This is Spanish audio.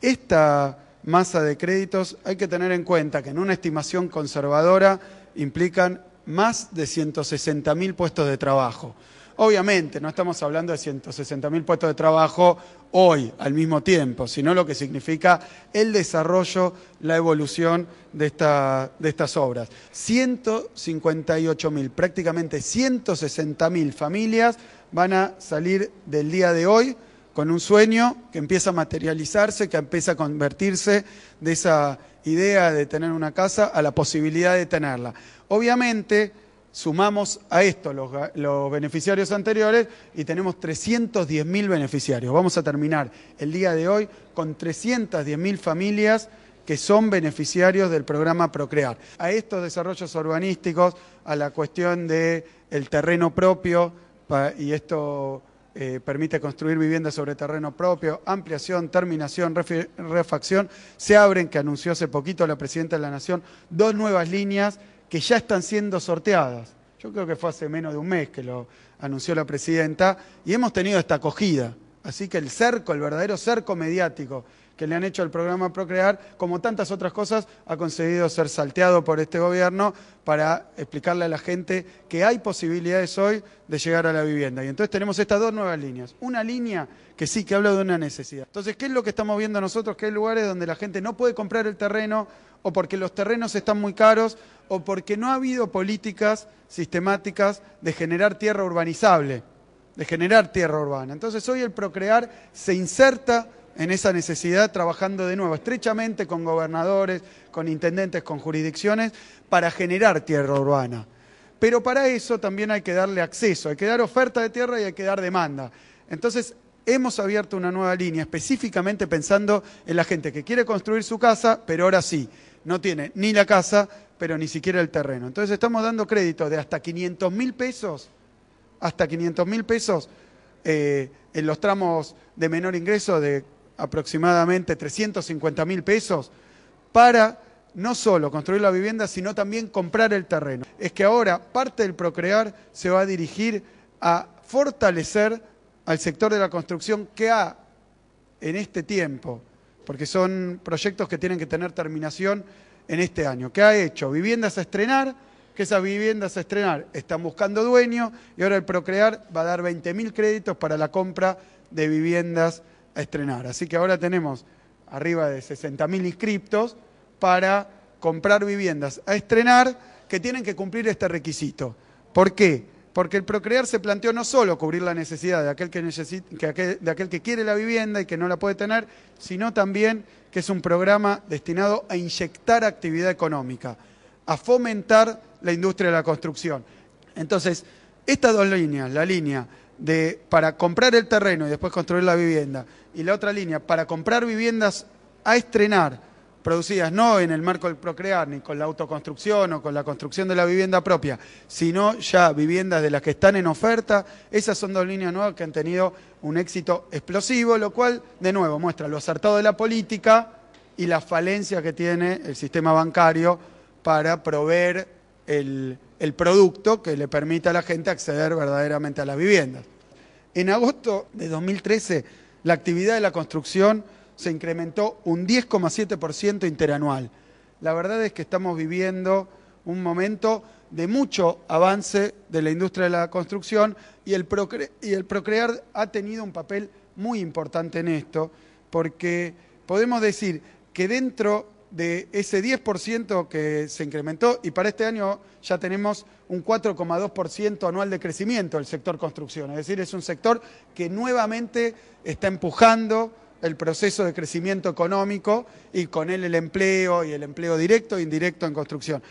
Esta masa de créditos hay que tener en cuenta que en una estimación conservadora implican más de 160 mil puestos de trabajo. Obviamente, no estamos hablando de 160 mil puestos de trabajo hoy, al mismo tiempo, sino lo que significa el desarrollo, la evolución de, estas obras. 158 mil, prácticamente 160 mil familias van a salir del día de hoy con un sueño que empieza a materializarse, que empieza a convertirse de esa idea de tener una casa a la posibilidad de tenerla. Obviamente, sumamos a esto los, beneficiarios anteriores y tenemos 310 mil beneficiarios. Vamos a terminar el día de hoy con 310 mil familias que son beneficiarios del programa Procrear. A estos desarrollos urbanísticos, a la cuestión del terreno propio, y esto eh, permite construir viviendas sobre terreno propio, ampliación, terminación, refacción. Se abren, que anunció hace poquito la Presidenta de la Nación, dos nuevas líneas que ya están siendo sorteadas. Yo creo que fue hace menos de un mes que lo anunció la Presidenta y hemos tenido esta acogida. Así que el cerco, el verdadero cerco mediático que le han hecho al programa Procrear, como tantas otras cosas, ha conseguido ser salteado por este gobierno para explicarle a la gente que hay posibilidades hoy de llegar a la vivienda. Y entonces tenemos estas dos nuevas líneas. Una línea que sí, que habla de una necesidad. Entonces, ¿qué es lo que estamos viendo nosotros? Que hay lugares donde la gente no puede comprar el terreno o porque los terrenos están muy caros o porque no ha habido políticas sistemáticas de generar tierra urbanizable, de generar tierra urbana. Entonces, hoy el Procrear se inserta en esa necesidad, trabajando de nuevo estrechamente con gobernadores, con intendentes, con jurisdicciones, para generar tierra urbana. Pero para eso también hay que darle acceso, hay que dar oferta de tierra y hay que dar demanda. Entonces, hemos abierto una nueva línea, específicamente pensando en la gente que quiere construir su casa, pero ahora sí, no tiene ni la casa, pero ni siquiera el terreno. Entonces, estamos dando crédito de hasta 500 mil pesos, hasta 500 mil pesos eh, en los tramos de menor ingreso de aproximadamente 350 mil pesos para no solo construir la vivienda, sino también comprar el terreno. Es que ahora parte del Procrear se va a dirigir a fortalecer al sector de la construcción que ha, en este tiempo, porque son proyectos que tienen que tener terminación en este año, que ha hecho viviendas a estrenar, que esas viviendas a estrenar están buscando dueño y ahora el Procrear va a dar 20.000 créditos para la compra de viviendas a estrenar. Así que ahora tenemos arriba de 60.000 inscriptos para comprar viviendas a estrenar que tienen que cumplir este requisito. ¿Por qué? Porque el procrear se planteó no solo cubrir la necesidad de aquel que, de aquel que quiere la vivienda y que no la puede tener, sino también que es un programa destinado a inyectar actividad económica, a fomentar la industria de la construcción. Entonces, estas dos líneas, la línea de, para comprar el terreno y después construir la vivienda, y la otra línea para comprar viviendas a estrenar, producidas no en el marco del procrear, ni con la autoconstrucción o con la construcción de la vivienda propia, sino ya viviendas de las que están en oferta, esas son dos líneas nuevas que han tenido un éxito explosivo, lo cual, de nuevo, muestra lo acertado de la política y la falencia que tiene el sistema bancario para proveer el, producto que le permita a la gente acceder verdaderamente a las viviendas. En agosto de 2013, la actividad de la construcción se incrementó un 10,7% interanual. La verdad es que estamos viviendo un momento de mucho avance de la industria de la construcción y el, y el Procrear ha tenido un papel muy importante en esto, porque podemos decir que dentro de ese 10% que se incrementó y para este año ya tenemos un 4,2% anual de crecimiento del sector construcción. Es decir, es un sector que nuevamente está empujando el proceso de crecimiento económico y con él el empleo y el empleo directo e indirecto en construcción.